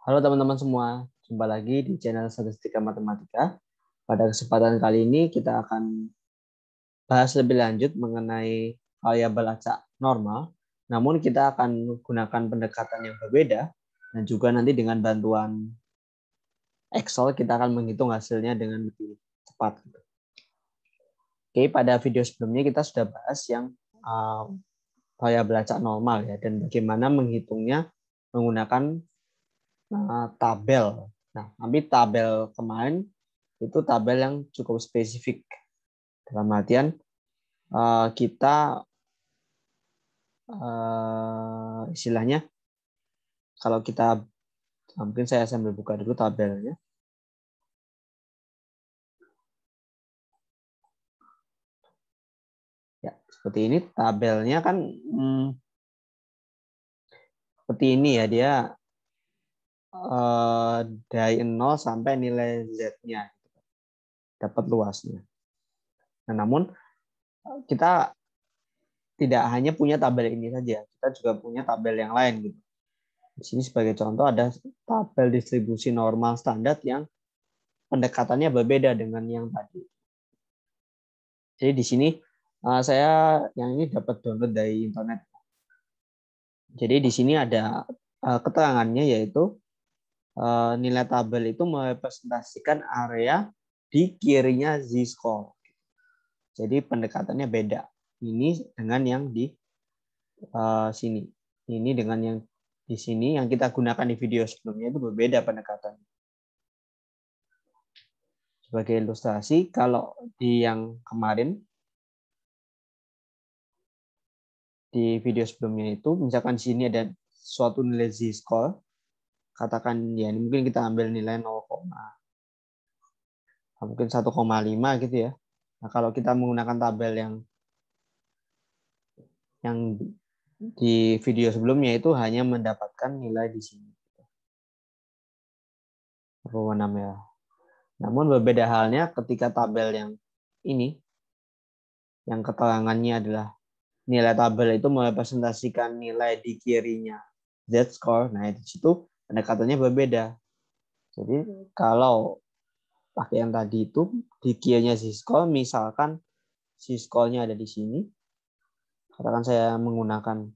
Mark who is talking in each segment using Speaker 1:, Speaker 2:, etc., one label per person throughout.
Speaker 1: Halo teman-teman semua, jumpa lagi di channel Statistika Matematika. Pada kesempatan kali ini kita akan bahas lebih lanjut mengenai variabel acak normal. Namun kita akan gunakan pendekatan yang berbeda dan juga nanti dengan bantuan Excel kita akan menghitung hasilnya dengan lebih cepat. Oke, pada video sebelumnya kita sudah bahas yang uh, variabel acak normal ya dan bagaimana menghitungnya menggunakan nah tabel. Nah, ambil tabel kemarin itu tabel yang cukup spesifik. Dalam artian eh, kita eh, istilahnya
Speaker 2: kalau kita nah, mungkin saya sambil buka dulu tabelnya. Ya, seperti ini tabelnya kan hmm,
Speaker 1: seperti ini ya dia Eh, dari 0 sampai nilai Z-nya. Gitu. Dapat luasnya. Nah, namun kita tidak hanya punya tabel ini saja, kita juga punya tabel yang lain gitu. Di sini sebagai contoh ada tabel distribusi normal standar yang pendekatannya berbeda dengan yang tadi. Jadi di sini eh, saya yang ini dapat download dari internet. Jadi di sini ada eh, keterangannya yaitu Eh, nilai tabel itu merepresentasikan area di kirinya z-score. Jadi pendekatannya beda. Ini dengan yang di uh, sini. Ini dengan yang di sini yang kita gunakan di video sebelumnya itu berbeda pendekatannya. Sebagai ilustrasi, kalau di yang kemarin di video sebelumnya itu misalkan di sini ada suatu nilai z-score katakan ya mungkin kita ambil nilai 0, nah, mungkin 1,5 gitu ya. Nah, kalau kita menggunakan tabel yang yang di video sebelumnya itu hanya mendapatkan nilai di sini. Berwarna merah. Ya. Namun berbeda halnya ketika tabel yang ini, yang keterangannya adalah nilai tabel itu merepresentasikan nilai di kirinya Z-score. Nah, di situ pendekatannya berbeda. Jadi kalau pakai yang tadi itu di kianya Cisco misalkan Cisco-nya ada di sini. Katakan saya menggunakan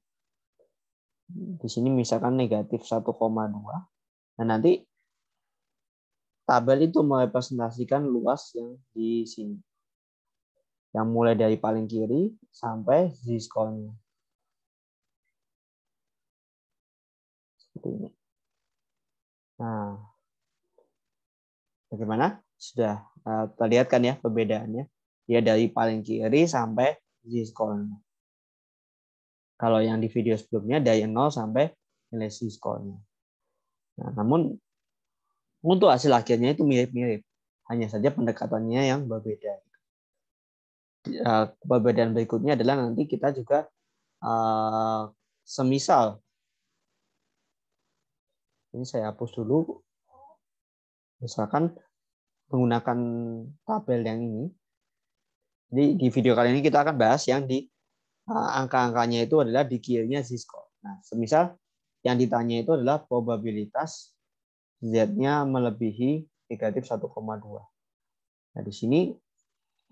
Speaker 1: di sini misalkan negatif 1,2. Nah nanti tabel itu merepresentasikan luas yang di sini. Yang mulai dari paling
Speaker 2: kiri sampai z nya Seperti ini. Nah,
Speaker 1: bagaimana? Sudah uh, terlihat kan ya perbedaannya? ya dari paling kiri sampai z Kalau yang di video sebelumnya dari nol sampai nilai z Nah, namun untuk hasil akhirnya itu mirip-mirip. Hanya saja pendekatannya yang berbeda. Uh, perbedaan berikutnya adalah nanti kita juga eh, semisal ini saya hapus dulu. Misalkan menggunakan tabel yang ini. Jadi di video kali ini kita akan bahas yang di eh, angka-angkanya itu adalah dikirnya Z-score. Nah, semisal yang ditanya itu adalah probabilitas Z-nya melebihi negatif 1,2. Nah, di sini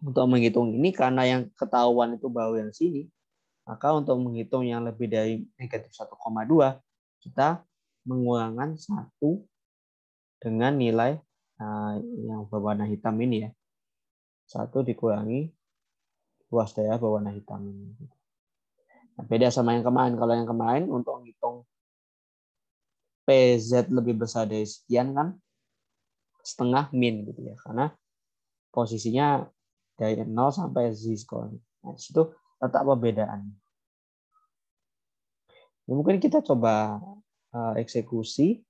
Speaker 1: untuk menghitung ini karena yang ketahuan itu bau yang sini, maka untuk menghitung yang lebih dari negatif 1,2, kita mengurangkan satu dengan nilai eh, yang berwarna hitam ini ya. Satu dikurangi luas daerah berwarna hitam ini. Nah, beda sama yang kemarin. Kalau yang kemarin untuk ngitung PZ lebih besar dari sekian kan setengah min gitu ya. Karena posisinya dari 0 sampai Z score. Nah, situ tetap perbedaan. Ya, mungkin kita coba Eh, eksekusi.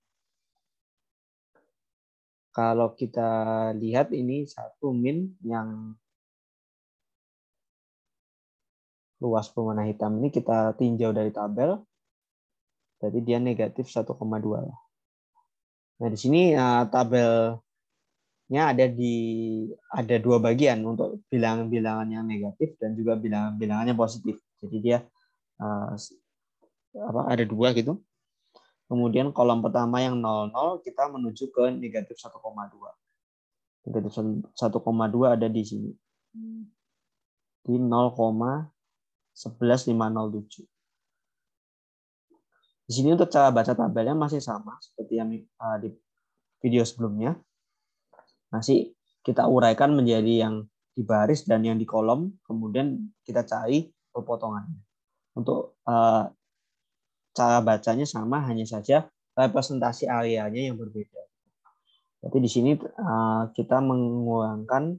Speaker 1: Kalau kita lihat ini satu min yang luas pemanah hitam ini kita tinjau dari tabel. Jadi dia negatif 1,2. Nah, di sini eh, tabelnya ada di ada dua bagian untuk bilangan-bilangan yang negatif dan juga bilangan-bilangannya positif. Jadi dia eh, apa ada dua gitu Kemudian kolom pertama yang 00 kita menuju ke negatif 1,2. Negatif 1,2 ada di sini. Di 0,11507. Di sini untuk cara baca tabelnya masih sama seperti yang eh, di video sebelumnya. Masih kita uraikan menjadi yang di baris dan yang di kolom, kemudian kita cari perpotongannya. Untuk eh, cara bacanya sama hanya saja representasi arealnya yang berbeda. Jadi di sini eh, kita mengurangkan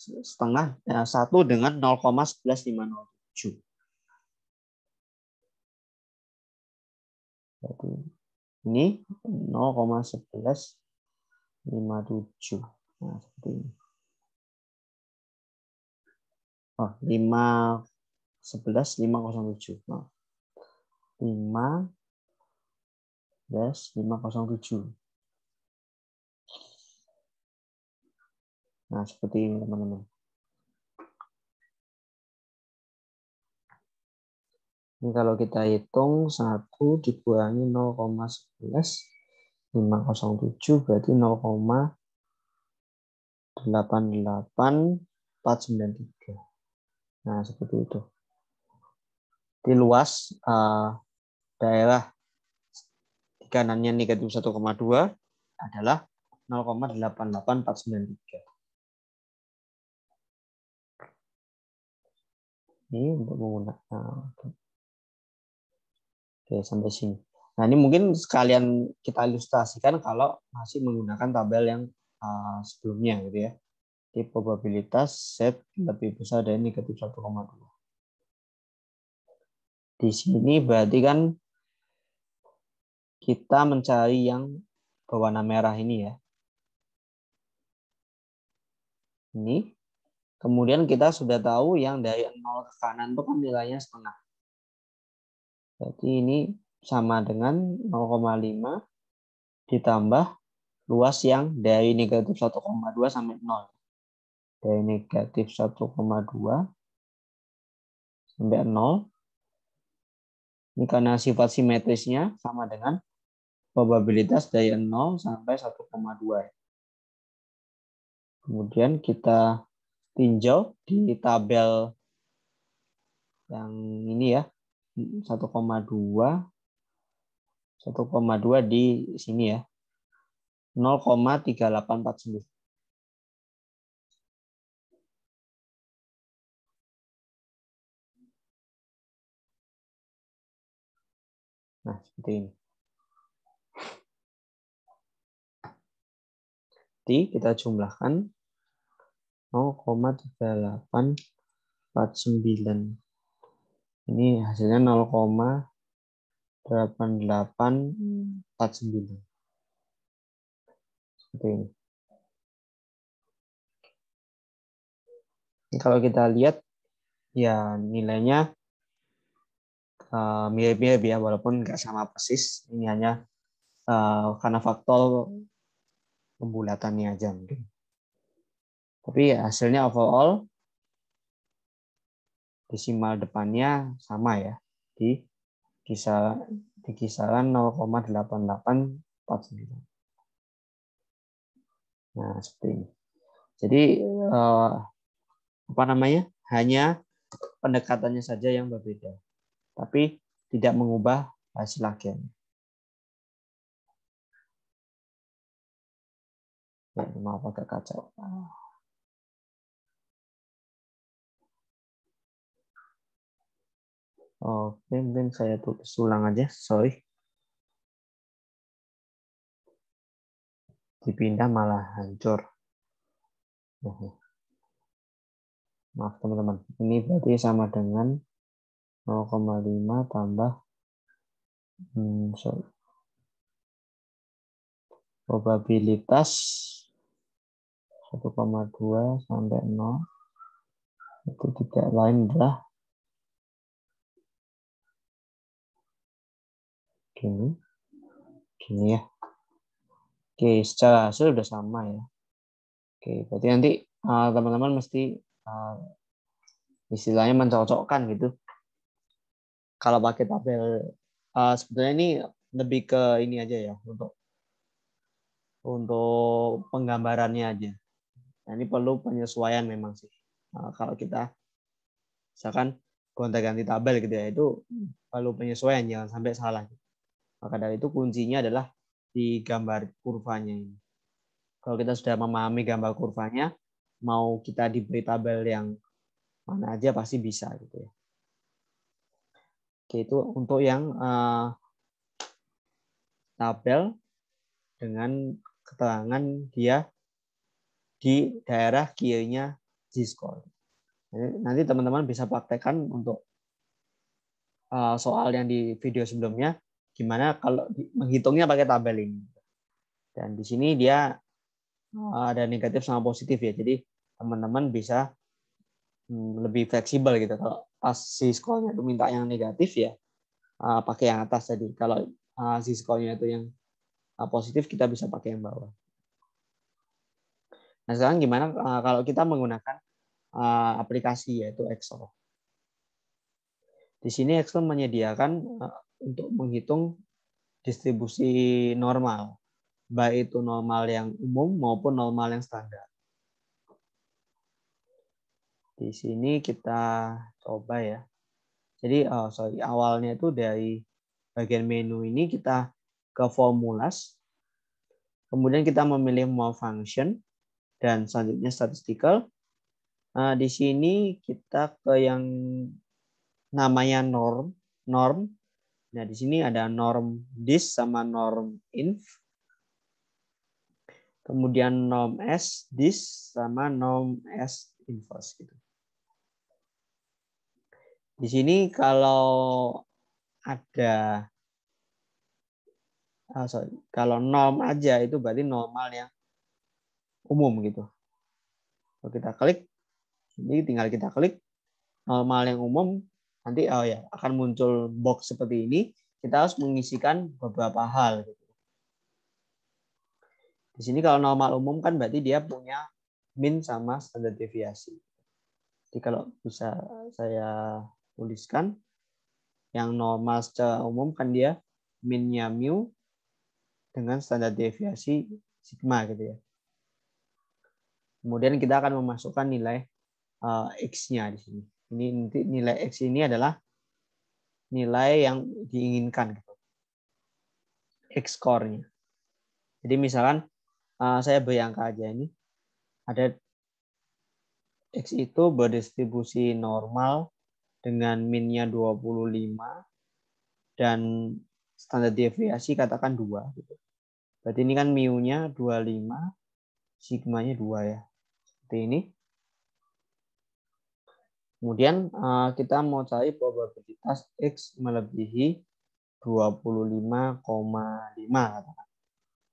Speaker 1: setengah eh, satu dengan 0,11507.
Speaker 2: Jadi ini 0,1157. Nah, seperti ini. Oh, 5 11 507. Nah, 5 dash 507. Nah, seperti ini teman-teman. Ini kalau kita hitung 1 dikurangi
Speaker 1: 0,11 507 berarti 0,88493. Nah, seperti itu di luas uh, daerah di kanannya negatif 1,2 adalah
Speaker 2: 0,88493. Ini untuk menggunakan. Nah, oke, sampai sini. Nah, ini
Speaker 1: mungkin sekalian kita ilustrasikan kalau masih menggunakan tabel yang eh, sebelumnya gitu ya. Di probabilitas Z lebih besar dari negatif 1,2. Di sini berarti kan kita mencari yang berwarna merah ini ya. Ini. Kemudian kita sudah tahu yang dari 0 ke kanan itu kan nilainya setengah. Jadi ini sama dengan 0,5 ditambah luas yang dari negatif 1,2
Speaker 2: sampai 0.
Speaker 1: Dari negatif 1,2 sampai 0 karena sifat simetrisnya sama dengan probabilitas dari 0 sampai 1,2. Kemudian kita tinjau di tabel yang ini ya 1,2 1,2
Speaker 2: di sini ya 0,3849. Nah, seperti ini. Jadi kita jumlahkan 0,3849.
Speaker 1: Ini hasilnya 0,8849.
Speaker 2: Seperti ini. Kalau kita lihat, ya
Speaker 1: nilainya Eh, mirip-mirip uh, ya walaupun nggak sama persis ini hanya uh, karena faktor pembulatannya aja mungkin tapi ya hasilnya overall desimal depannya sama ya di kisaran di kisaran 0,8849 nah seperti ini jadi iya. eh, apa namanya hanya
Speaker 2: pendekatannya saja yang berbeda tapi tidak mengubah hasil agen. Ya, maaf agak kacau. Oke, mungkin saya tulis ulang aja, sorry. Dipindah malah hancur. Maaf teman-teman, ini berarti sama dengan 0,5 tambah hmm, sorry. probabilitas 1,2 sampai 0 itu tidak lain adalah gini gini ya oke secara hasil sudah sama ya
Speaker 1: oke berarti nanti eh, teman-teman uh, mesti uh, istilahnya mencocokkan gitu kalau pakai tabel uh, sebetulnya ini lebih ke ini aja ya untuk untuk penggambarannya aja. Nah, ini perlu penyesuaian memang sih. Nah, kalau kita misalkan gonta-ganti tabel gitu ya itu perlu penyesuaian jangan sampai salah. Maka dari itu kuncinya adalah di gambar kurvanya ini. Kalau kita sudah memahami gambar kurvanya, mau kita diberi tabel yang mana aja pasti bisa gitu ya itu untuk yang uh, tabel dengan keterangan dia di daerah kirinya Z-score. Nanti teman-teman bisa praktekkan untuk uh, soal yang di video sebelumnya, gimana kalau menghitungnya pakai tabel ini. Dan di sini dia eh, ada negatif sama positif ya, jadi teman-teman bisa hmm, lebih fleksibel gitu. Kalau si skornya itu minta yang negatif ya uh, pakai yang atas tadi. Kalau uh, si skornya itu yang uh, positif kita bisa pakai yang bawah. Nah sekarang gimana uh, kalau kita menggunakan uh, aplikasi yaitu Excel. Di sini Excel menyediakan uh, untuk menghitung distribusi normal, baik itu normal yang umum maupun normal yang standar. Di sini kita coba ya. Jadi oh, sorry awalnya itu dari bagian menu ini kita ke formulas, kemudian kita memilih more function dan selanjutnya statistical. Nah, di sini kita ke yang namanya norm, norm. Nah, di sini ada norm dis sama norm inf. Kemudian norm s dis sama norm s inverse gitu di sini kalau ada oh sorry, kalau norm aja itu berarti normal yang umum gitu. Kalau kita klik, ini tinggal kita klik normal yang umum, nanti oh ya akan muncul box seperti ini. Kita harus mengisikan beberapa hal. Gitu. Di sini kalau normal umum kan berarti dia punya min sama standar deviasi. Jadi kalau bisa saya tuliskan. Yang normal secara umum kan dia minnya mu dengan standar deviasi sigma gitu ya. Kemudian kita akan memasukkan nilai eh, x-nya di sini. Ini nanti nilai x ini adalah nilai yang diinginkan gitu. X core-nya. Jadi misalkan eh, saya bayangkan aja ini ada X itu berdistribusi normal dengan minnya 25 dan standar deviasi katakan 2 gitu. Berarti ini kan mu-nya 25, sigma-nya 2 ya. Seperti ini. Kemudian eh, kita mau cari probabilitas X melebihi 25,5 katakan.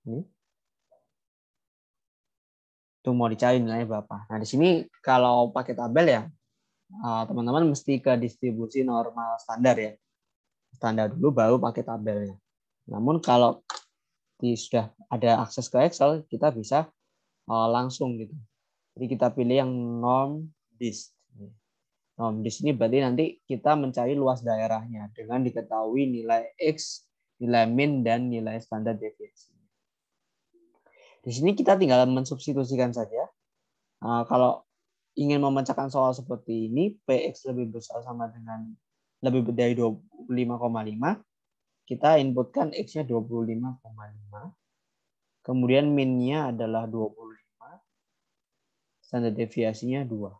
Speaker 1: Ini. Itu mau dicari nilainya berapa. Nah, di sini kalau pakai tabel ya Ah, teman-teman mesti ke distribusi normal standar ya. Standar dulu baru pakai tabelnya. Namun kalau di, sudah ada akses ke Excel, kita bisa eh, langsung gitu. Jadi kita pilih yang norm dist. Norm dist ini berarti nanti kita mencari luas daerahnya dengan diketahui nilai X, nilai min, dan nilai standar deviasi. Di sini kita tinggal mensubstitusikan saja. Uh, kalau ingin memecahkan soal seperti ini, PX lebih besar sama dengan lebih dari 25,5, kita inputkan X-nya 25,5. Kemudian min-nya adalah 25. Standar deviasinya 2.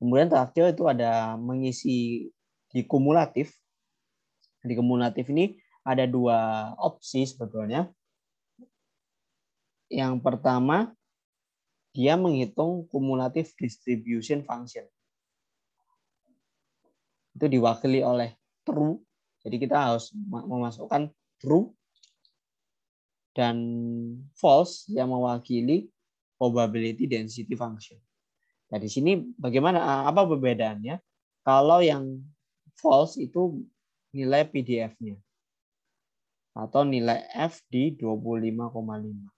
Speaker 1: Kemudian terakhir itu ada mengisi di kumulatif. Di kumulatif ini ada dua opsi sebetulnya. Yang pertama dia menghitung kumulatif distribution function. Itu diwakili oleh true. Jadi kita harus memasukkan true dan false yang mewakili probability density function. Nah, di sini bagaimana eh, apa perbedaannya? Kalau yang false itu nilai PDF-nya atau nilai F di 25,5.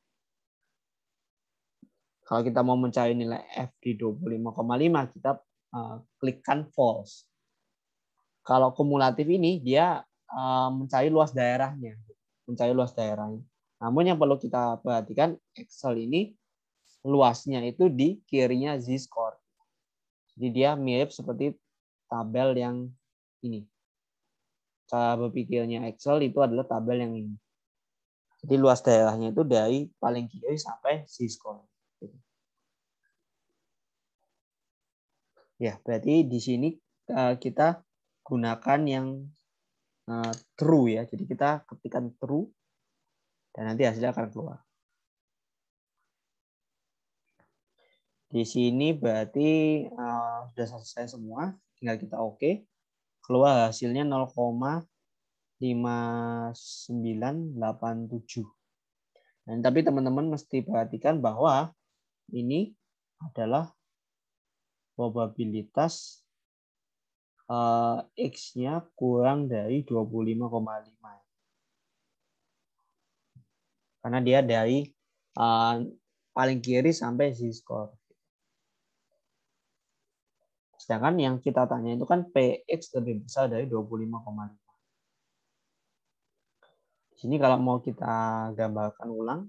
Speaker 1: Kalau kita mau mencari nilai F di 25,5, kita eh, klikkan false. Kalau kumulatif ini, dia eh, mencari luas daerahnya. Mencari luas daerahnya. Namun yang perlu kita perhatikan, Excel ini luasnya itu di kirinya z-score. Jadi dia mirip seperti tabel yang ini. Cara berpikirnya Excel itu adalah tabel yang ini. Jadi luas daerahnya itu dari paling
Speaker 2: kiri sampai z-score.
Speaker 1: Ya, berarti di sini uh, kita gunakan yang uh, true ya. Jadi kita ketikkan true dan nanti hasilnya akan keluar. Di sini berarti uh, sudah selesai semua, tinggal kita oke. Okay. Keluar hasilnya 0,5987. Dan tapi teman-teman mesti perhatikan bahwa ini adalah probabilitas uh, X-nya kurang dari 25,5. Karena dia dari uh, paling kiri sampai z-score. Sedangkan yang kita tanya itu kan PX lebih besar dari 25,5. Di sini kalau mau kita gambarkan ulang,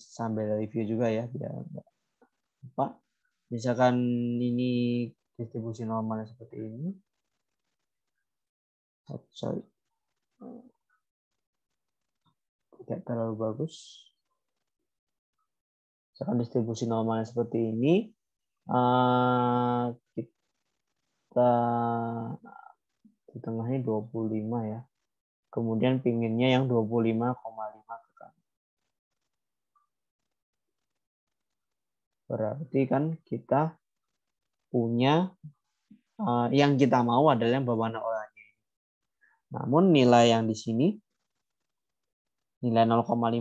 Speaker 1: sambil review juga ya, biar lupa misalkan ini distribusi normalnya seperti ini
Speaker 2: oh, sorry tidak terlalu
Speaker 1: bagus misalkan distribusi normalnya seperti ini uh, kita di tengahnya 25 ya kemudian pinginnya yang 25,5 Berarti kan kita punya uh, yang kita mau adalah yang berwarna oranye. Namun nilai yang di sini nilai 0,59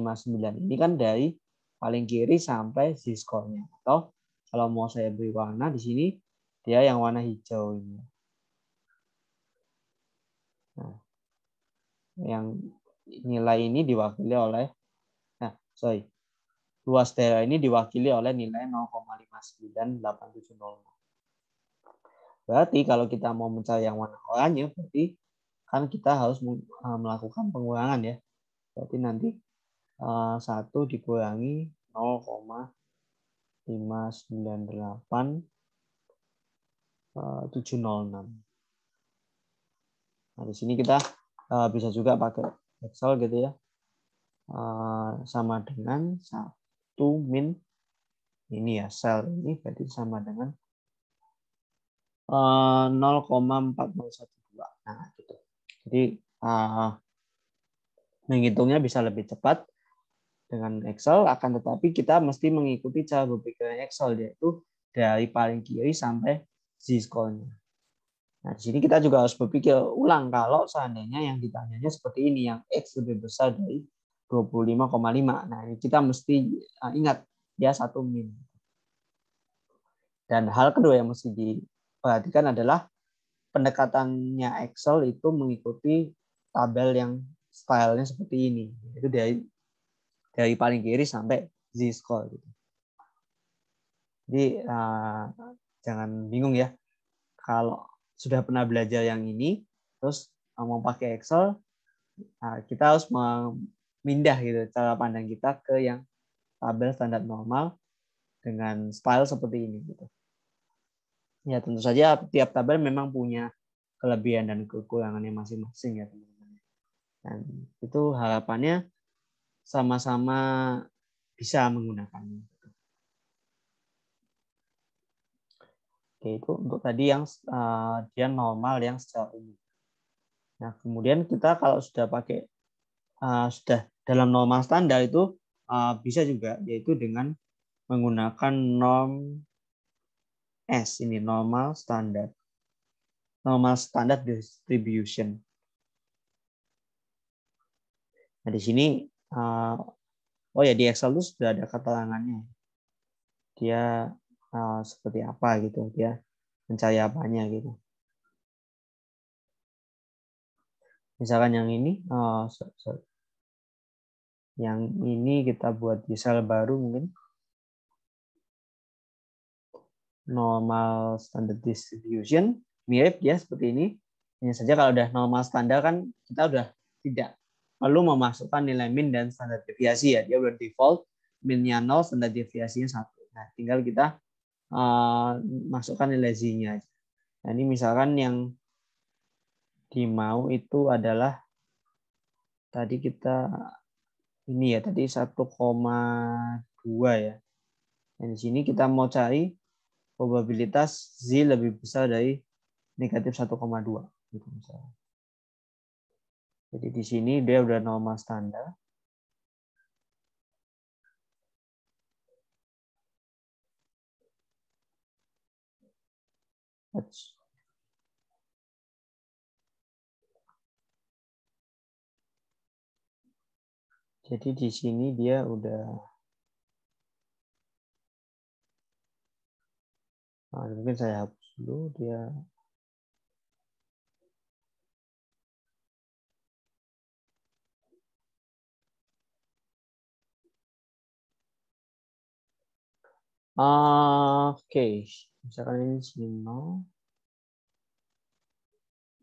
Speaker 1: ini kan dari paling kiri sampai Z-skornya atau kalau mau saya beri warna di sini dia yang warna hijau ini. Nah, yang nilai ini diwakili oleh nah, sorry, Luas daerah ini diwakili oleh nilai
Speaker 2: 0,59870.
Speaker 1: Berarti kalau kita mau mencari yang warna oranye, berarti kan kita harus eh, melakukan pengurangan ya. Berarti nanti eh, satu dikurangi 0,598706. Eh, nah, di sini kita bisa juga pakai Excel gitu ya. Sama dengan satu min ini ya sel ini berarti sama dengan uh, eh, 0,4012. Nah, gitu. Jadi uh, menghitungnya bisa lebih cepat dengan Excel akan tetapi kita mesti mengikuti cara berpikir Excel yaitu dari paling kiri sampai z score Nah, di sini kita juga harus berpikir ulang kalau seandainya yang ditanyanya seperti ini, yang X lebih besar dari 25,5. Nah, ini kita mesti eh, ingat dia satu min. Dan hal kedua yang mesti diperhatikan adalah pendekatannya Excel itu mengikuti tabel yang stylenya seperti ini. Itu dari dari paling kiri sampai z-score. Gitu. Jadi uh, jangan bingung ya. Kalau sudah pernah belajar yang ini, terus mau pakai Excel, nah, kita harus mindah gitu cara pandang kita ke yang tabel standar normal dengan style seperti ini gitu. Ya tentu saja tiap tabel memang punya kelebihan dan kekurangannya masing-masing ya teman-teman. Dan itu harapannya sama-sama bisa menggunakannya. Oke itu untuk tadi yang uh, dia normal yang secara umum. Nah kemudian kita kalau sudah pakai uh, sudah dalam norma standar itu uh, bisa juga yaitu dengan menggunakan norm S ini normal standar normal standard distribution. Nah di sini uh, oh ya di Excel itu sudah ada keterangannya dia uh, seperti
Speaker 2: apa gitu dia mencari apanya gitu misalkan yang ini oh, uh, sorry, sorry yang ini kita buat di sel baru mungkin
Speaker 1: normal standard distribution mirip ya seperti ini hanya saja kalau udah normal standar kan kita udah tidak perlu memasukkan nilai min dan standar deviasi ya dia udah default minnya nol standar deviasinya satu nah tinggal kita uh, masukkan nilai z-nya nah ini misalkan yang dimau itu adalah tadi kita ini ya tadi 1,2 ya. Dan di sini kita mau cari probabilitas Z lebih besar dari negatif 1,2 gitu misalnya.
Speaker 2: Jadi di sini dia udah normal standar. Let's Jadi di sini dia udah nah, mungkin saya hapus dulu dia Oke, okay. misalkan ini Zino,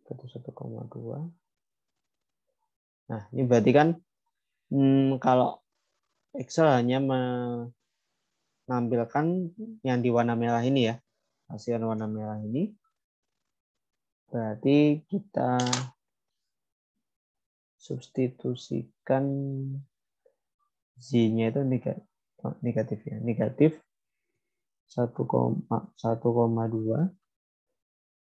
Speaker 2: 1,2.
Speaker 1: Nah, ini berarti kan Hmm, kalau Excel hanya menampilkan yang di warna merah ini ya, hasil warna merah ini. Berarti kita substitusikan Z-nya itu negatif, ya, negatif 1,2.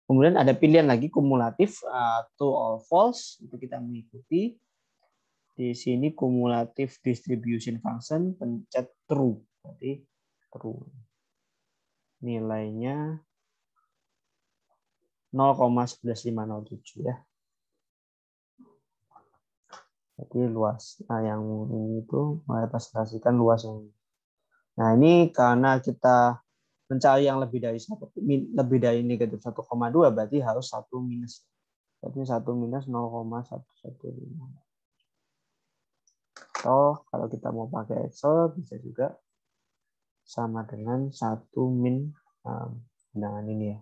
Speaker 1: Kemudian ada pilihan lagi kumulatif, uh, or false, itu kita mengikuti. Di sini kumulatif distribution function pencet true. Berarti true. Nilainya 0,11507 ya. Jadi luas. Nah, yang ini itu merepresentasikan luas yang ini. Nah, ini karena kita mencari yang lebih dari satu lebih dari ini, negatif 1,2 berarti harus satu minus berarti satu minus 0,115 atau oh, kalau kita mau pakai Excel bisa juga sama dengan satu min um, ini ya.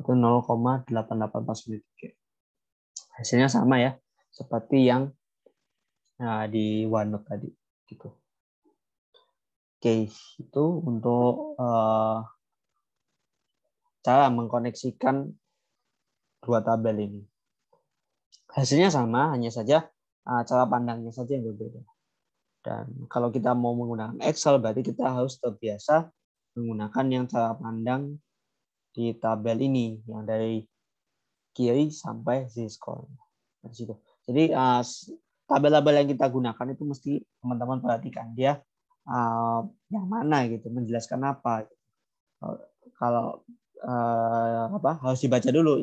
Speaker 1: Itu 0,8843. Hasilnya sama ya, seperti yang nah, di OneNote tadi. gitu. Oke, itu untuk eh, cara mengkoneksikan dua tabel ini. Hasilnya sama, hanya saja uh, cara pandangnya saja yang berbeda. Dan kalau kita mau menggunakan Excel, berarti kita harus terbiasa menggunakan yang cara pandang di tabel ini, yang dari kiri sampai z-score. Jadi ah, tabel-tabel yang kita gunakan itu mesti teman-teman perhatikan dia ah, yang mana gitu, menjelaskan apa. Gitu. Kalau apa harus dibaca dulu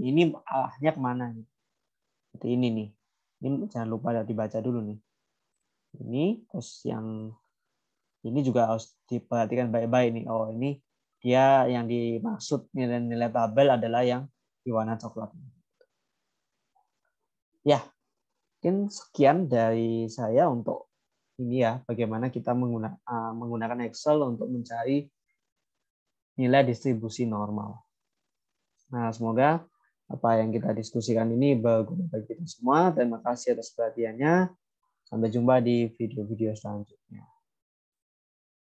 Speaker 1: ini arahnya kemana? Gitu. Seperti ini nih. Ini jangan lupa ya, dibaca dulu nih. Ini terus yang ini juga harus diperhatikan baik-baik nih. Oh, ini dia yang dimaksud nilai-nilai tabel adalah yang di warna coklat. Ya, mungkin sekian dari saya untuk ini ya, bagaimana kita eh, menggunakan Excel untuk mencari nilai distribusi normal. Nah, semoga apa yang kita diskusikan ini berguna bagi kita semua. Terima kasih atas perhatiannya. Sampai jumpa di video-video selanjutnya.